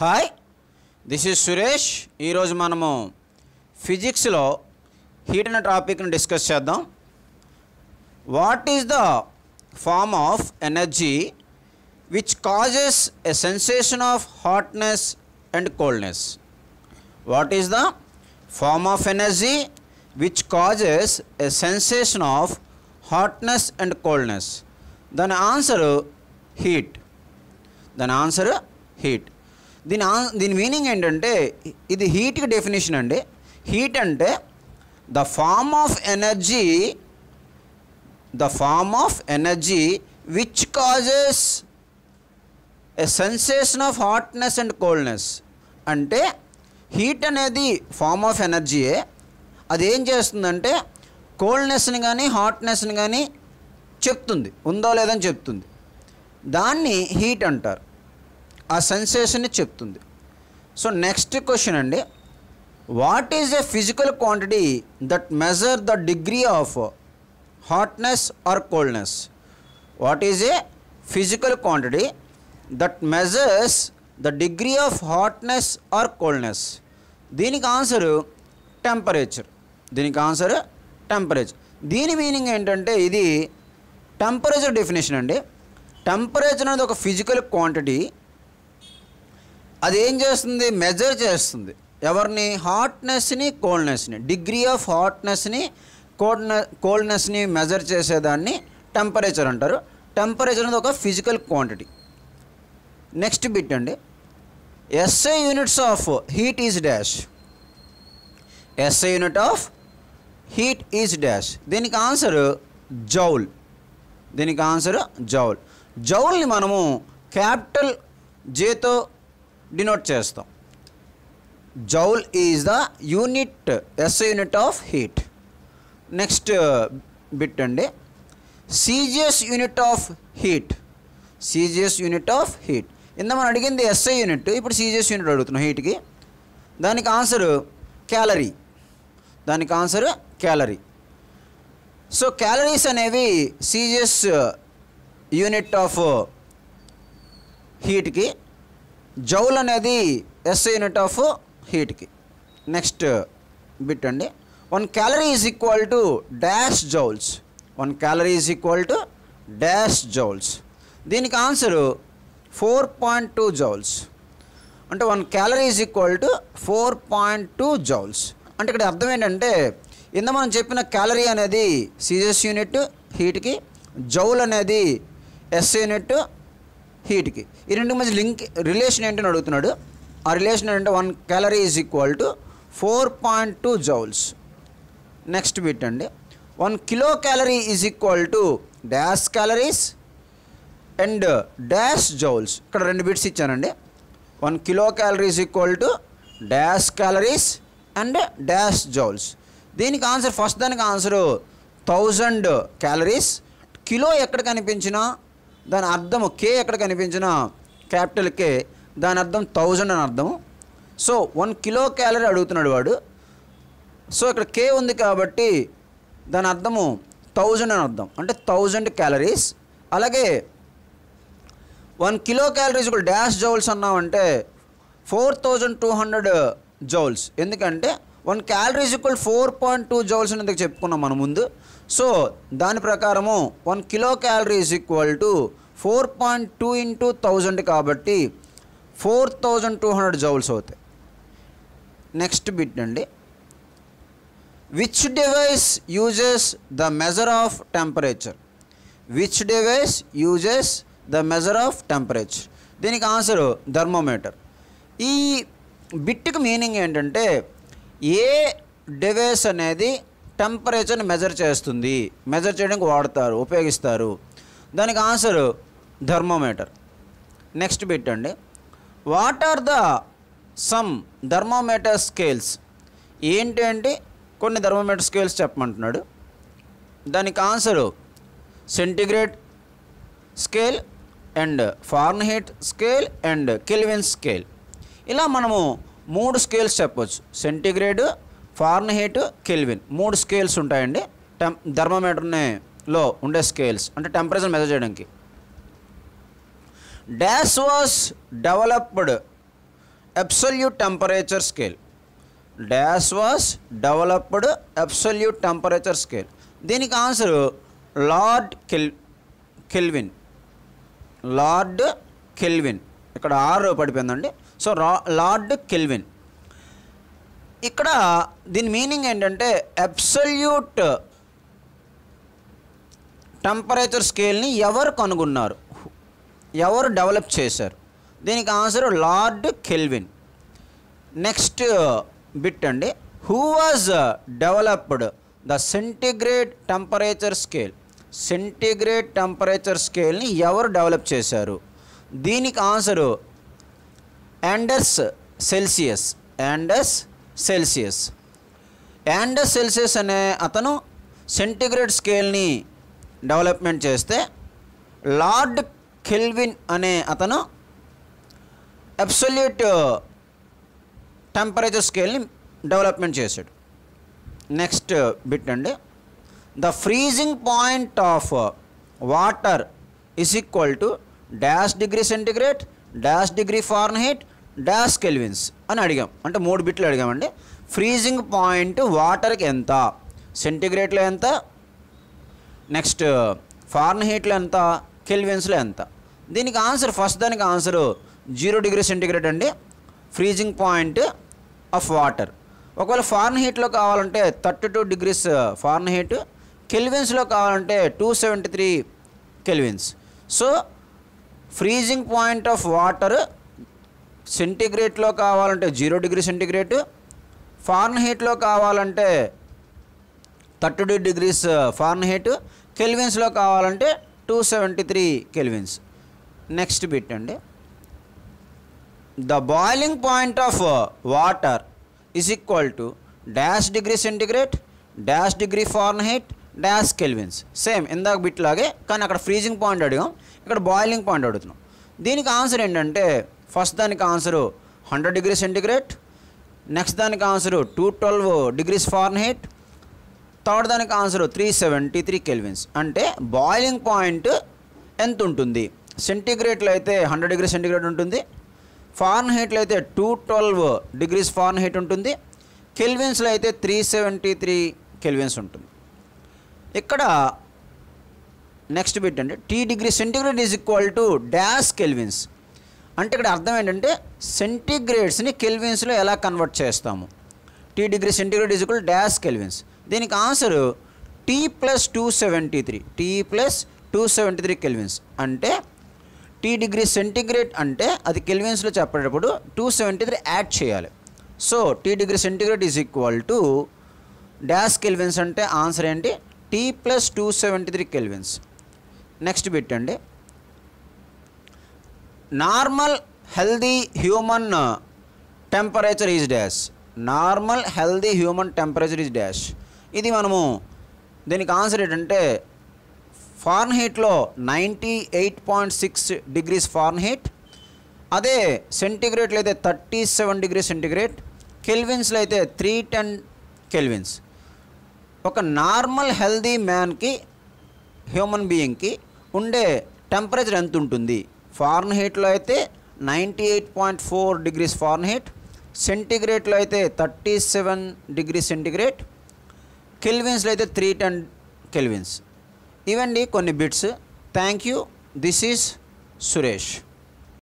hi this is Suresh ఈరోజు మనము ఫిజిక్స్లో హీట్ అనే టాపిక్ని డిస్కస్ చేద్దాం what is the form of energy which causes a sensation of hotness and coldness what is the form of energy which causes a sensation of hotness and coldness దాని answer heat దాని answer heat దీని దీని meaning ఏంటంటే ఇది హీట్కి definition అండి heat అంటే the form of energy the form of energy which causes a sensation of hotness and coldness అంటే హీట్ అనేది ఫార్మ్ ఆఫ్ ఎనర్జీయే అది ఏం చేస్తుందంటే కోల్డ్నెస్ని కానీ హాట్నెస్ని కానీ చెప్తుంది ఉందో లేదని చెప్తుంది దాన్ని హీట్ అంటారు ఆ సెన్సేషన్ని చెప్తుంది సో నెక్స్ట్ క్వశ్చన్ అండి what is a physical quantity that measure the degree of hotness or coldness what is a physical quantity that measures the degree of hotness or coldness దీనికి ఆన్సర్ టెంపరేచర్ దీనికి answer temperature దీని meaning ఏంటంటే ఇది temperature definition అండి temperature అనేది ఒక physical quantity అది ఏం చేస్తుంది మెజర్ చేస్తుంది ఎవరిని హాట్నెస్ని కోల్డ్నెస్ని డిగ్రీ ఆఫ్ హాట్నెస్ని కోల్డ్నె కోల్డ్నెస్ని మెజర్ చేసేదాన్ని టెంపరేచర్ అంటారు టెంపరేచర్ అనేది ఒక ఫిజికల్ క్వాంటిటీ నెక్స్ట్ బిట్ అండి SI units of heat is dash SI unit of heat is dash దీనికి ఆన్సర్ జౌల్ దీనికి ఆన్సర్ జౌల్ జౌల్ని మనము క్యాపిటల్ జేతో డినోట్ చేస్తాం joule is the unit S unit of heat next uh, bit అండి CGS unit of heat CGS unit of heat ఇంత మనం అడిగింది ఎస్ఐ యూనిట్ ఇప్పుడు సీజియస్ యూనిట్ అడుగుతున్నాం హీట్కి దానికి ఆన్సర్ క్యాలరీ దానికి ఆన్సర్ క్యాలరీ సో క్యాలరీస్ అనేవి సీజియస్ యూనిట్ ఆఫ్ హీట్కి జౌల్ అనేది ఎస్ యూనిట్ ఆఫ్ హీట్కి నెక్స్ట్ బిట్ అండి one calorie is equal to dash joules one calorie is equal to dash joules దీనికి answer four point two joules అంటే one calorie is equal to four point two joules అంటే ఇక్కడ అర్థం ఏంటంటే ఇంత మనం చెప్పిన క్యాలరీ అనేది సీజస్ యూనిట్ హీట్కి జౌల్ అనేది ఎస్ యూనిట్ హీట్కి ఈ రెండు మధ్య లింక్ రిలేషన్ ఏంటని అడుగుతున్నాడు ఆ రిలేషన్ ఏంటంటే one calorie is equal to four point two joules next bit అండి one kilo calorie is equal to dash calories and dash joules ఇక్కడ రెండు బిట్స్ ఇచ్చానండి one kilo calories equal to dash calories and dash joules దీనికి answer first దానికి answer thousand calories kilo ఎక్కడ కనిపించినా దాని అర్థము కే ఎక్కడ కనిపించిన క్యాపిటల్ కే దాని అర్థం థౌజండ్ అని అర్థము సో వన్ కిలో క్యాలరీ అడుగుతున్నాడు వాడు సో ఇక్కడ కే ఉంది కాబట్టి దాని అర్థము థౌజండ్ అని అర్థం అంటే థౌజండ్ క్యాలరీస్ అలాగే వన్ కిలో క్యాలరీస్ కూడా డాష్ జౌల్స్ అన్నామంటే four thousand two hundred joules ఎందుకంటే one calories equal four point two joules అని ఇంతకు చెప్పుకున్నాం మన ముందు సో దాని ప్రకారము one kilo calories equal to four point two into thousand కాబట్టి four thousand two hundred joules అవుతాయి నెక్స్ట్ బిట్ అండి which device uses the measure of temperature which device uses the measure of temperature దీనికి answer thermometer ఈ బిట్కి meaning ఏంటంటే ఏ device అనేది టెంపరేచర్ని measure చేస్తుంది measure చేయడానికి వాడతారు ఉపయోగిస్తారు దానికి ఆన్సర్ థర్మోమీటర్ నెక్స్ట్ బిట్ అండి what are the some thermometer scales ఏంటి అంటే కొన్ని థర్మోమీటర్ స్కేల్స్ చెప్పమంటున్నాడు దానికి answer centigrade scale and heat scale and Kelvin scale ఇలా మనము మూడు స్కేల్స్ చెప్పవచ్చు సెంటిగ్రేడ్ ఫార్న్హీట్ కెల్విన్ మూడు స్కేల్స్ ఉంటాయండి టెం థర్మోమీటర్లో ఉండే స్కేల్స్ అంటే టెంపరేచర్ మెజర్ చేయడానికి dash was developed absolute temperature scale dash was developed absolute temperature scale దీనికి ఆన్సర్ లార్డ్ కెల్ కెల్విన్ లార్డ్ కెల్విన్ ఇక్కడ ఆరు పడిపోయిందండి సో లార్డ్ కెల్విన్ ఇక్కడ దీని మీనింగ్ ఏంటంటే అబ్సల్యూట్ టెంపరేచర్ స్కేల్ని ఎవరు కనుగొన్నారు ఎవరు డెవలప్ చేశారు దీనికి answer Lord Kelvin next bit అండి who was developed the centigrade temperature scale centigrade temperature స్కేల్ని ఎవరు డెవలప్ చేశారు దీనికి answer Anders Celsius Anders Celsius Anders Celsius అనే అతను సెంటిగ్రేడ్ స్కేల్ని డెవలప్మెంట్ చేస్తే లార్డ్ కెల్విన్ అనే అతను అబ్సల్యూట్ టెంపరేచర్ స్కేల్ని డెవలప్మెంట్ చేశాడు నెక్స్ట్ బిట్ అండి the freezing point of water is equal to dash degree centigrade dash degree heat dash kelvins అని అడిగాం అంటే మూడు బిట్లు అడిగామండి ఫ్రీజింగ్ పాయింట్ వాటర్కి ఎంత సెంటిగ్రేట్లో ఎంత నెక్స్ట్ హీట్లో ఎంత కెల్విన్స్లో ఎంత దీనికి ఆన్సర్ ఫస్ట్ దానికి ఆన్సరు జీరో డిగ్రీ సెంటిగ్రేడ్ అండి ఫ్రీజింగ్ పాయింట్ ఆఫ్ వాటర్ ఒకవేళ ఫారెన్ హీట్లో కావాలంటే thirty two degrees Fahrenheit కెల్విన్స్లో కావాలంటే two seventy three kelvins so freezing point of water సెంటిగ్రేట్లో కావాలంటే జీరో డిగ్రీ సెంటిగ్రేటు ఫార్న్ హీట్లో కావాలంటే thirty degrees uh, Fahrenheit కెల్విన్స్లో కావాలంటే two seventy three kelvins next bit అండి the boiling point of uh, water is equal to dash degree centigrade dash degree Fahrenheit dash kelvins same ఇందాక బిట్లాగే కానీ అక్కడ ఫ్రీజింగ్ పాయింట్ అడిగాం ఇక్కడ boiling point అడుగుతున్నాం దీనికి ఆన్సర్ ఏంటంటే ఫస్ట్ దానికి answer hundred degree centigrade next దానికి answer two twelve degrees Fahrenheit third దానికి answer three seventy three kelvins అంటే బాయిలింగ్ పాయింట్ ఎంత ఉంటుంది సెంటిగ్రేట్లో అయితే హండ్రెడ్ డిగ్రీ సెంటిగ్రేడ్ ఉంటుంది ఫారెన్ హీట్లో అయితే two twelve degrees Fahrenheit ఉంటుంది కెల్విన్స్లో అయితే త్రీ సెవెంటీ త్రీ కెల్విన్స్ ఉంటుంది ఇక్కడ నెక్స్ట్ బిట్ అంటే T degree centigrade is equal to dash kelvins అంటే ఇక్కడ అర్థం ఏంటంటే సెంటిగ్రేడ్స్ని కెల్విన్స్లో ఎలా కన్వర్ట్ చేస్తాము tea degree centigrade is equal dash kelvins దీనికి answer T plus two seventy three T plus two seventy three kelvins అంటే టీ డిగ్రీ సెంటిగ్రేడ్ అంటే అది కెల్విన్స్లో చెప్పేటప్పుడు టూ సెవెంటీ త్రీ యాడ్ చేయాలి so T degree centigrade is equal to dash kelvins అంటే answer ఏంటి T plus two seventy three kelvins next bit normal healthy human temperature is dash normal healthy human temperature is dash ఇది మనము దీనికి answer ఏంటంటే హీట్లో ninety eight point six degrees Fahrenheit అదే సెంటిగ్రేట్లో అయితే thirty seven degree centigrade కెల్విన్స్లో అయితే three ten kelvins ఒక నార్మల్ హెల్దీ మ్యాన్కి హ్యూమన్ బీయింగ్కి ఉండే టెంపరేచర్ ఎంత ఉంటుంది ఫారెన్ హీట్లో అయితే ninety eight point four degrees Fahrenheit సెంటిగ్రేట్లో అయితే థర్టీ సెవెన్ డిగ్రీ సెంటిగ్రేట్ కెల్విన్స్లో అయితే త్రీ టెన్ కెల్విన్స్ ఇవండి కొన్ని bits thank you this is Suresh